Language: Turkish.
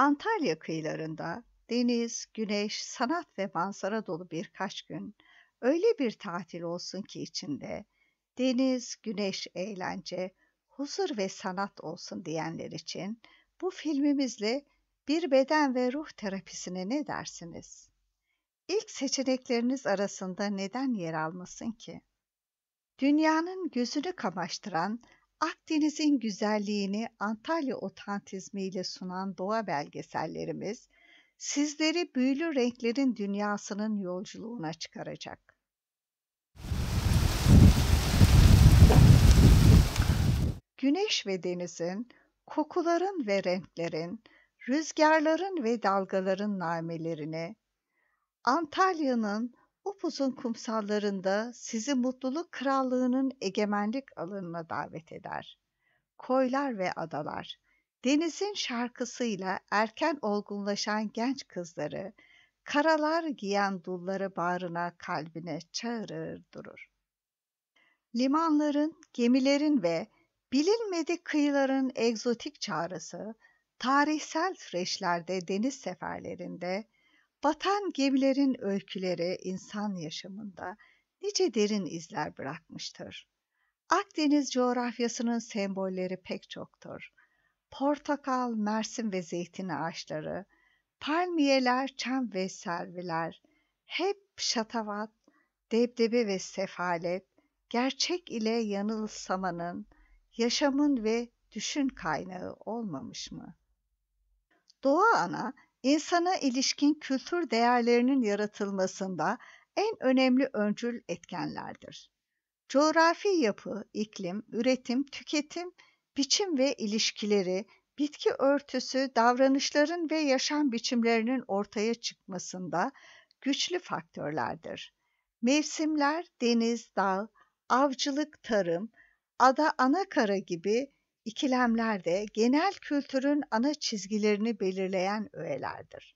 Antalya kıyılarında deniz, güneş, sanat ve manzara dolu birkaç gün öyle bir tatil olsun ki içinde deniz, güneş, eğlence, huzur ve sanat olsun diyenler için bu filmimizle bir beden ve ruh terapisine ne dersiniz? İlk seçenekleriniz arasında neden yer almasın ki? Dünyanın gözünü kamaştıran Akdeniz'in güzelliğini Antalya otantizmiyle sunan doğa belgesellerimiz sizleri büyülü renklerin dünyasının yolculuğuna çıkaracak. Güneş ve denizin, kokuların ve renklerin, rüzgarların ve dalgaların namelerine, Antalya'nın upuzun kumsallarında sizi mutluluk krallığının egemenlik alanına davet eder. Koylar ve adalar, denizin şarkısıyla erken olgunlaşan genç kızları, karalar giyen dulları bağrına kalbine çağırır durur. Limanların, gemilerin ve bilinmedik kıyıların egzotik çağrısı, tarihsel süreçlerde deniz seferlerinde, Batan gemilerin öyküleri insan yaşamında nice derin izler bırakmıştır. Akdeniz coğrafyasının sembolleri pek çoktur. Portakal, mersin ve zeytin ağaçları, palmiyeler, çam ve serviler, hep şatavat, debdebe ve sefalet, gerçek ile yanılsamanın, yaşamın ve düşün kaynağı olmamış mı? Doğa ana İnsana ilişkin kültür değerlerinin yaratılmasında en önemli öncül etkenlerdir. Coğrafi yapı, iklim, üretim, tüketim, biçim ve ilişkileri, bitki örtüsü, davranışların ve yaşam biçimlerinin ortaya çıkmasında güçlü faktörlerdir. Mevsimler, deniz, dağ, avcılık, tarım, ada, ana kara gibi ikilemler de genel kültürün ana çizgilerini belirleyen öğelerdir.